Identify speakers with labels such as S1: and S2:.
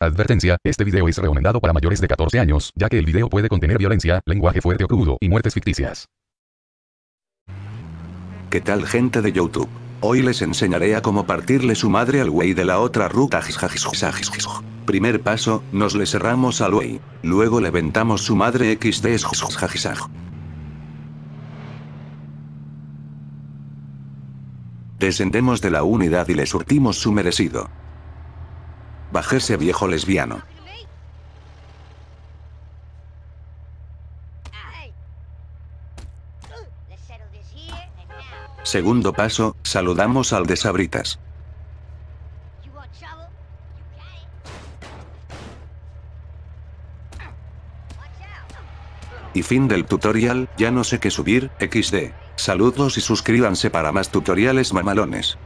S1: Advertencia, este video es recomendado para mayores de 14 años, ya que el video puede contener violencia, lenguaje fuerte o crudo, y muertes ficticias. ¿Qué tal gente de YouTube?
S2: Hoy les enseñaré a cómo partirle su madre al wey de la otra ruta Primer paso, nos le cerramos al güey. Luego le ventamos su madre xd Descendemos de la unidad y le surtimos su merecido. Bajé ese viejo lesbiano. Segundo paso, saludamos al de Sabritas. Y fin del tutorial, ya no sé qué subir, xd. Saludos y suscríbanse para más tutoriales mamalones.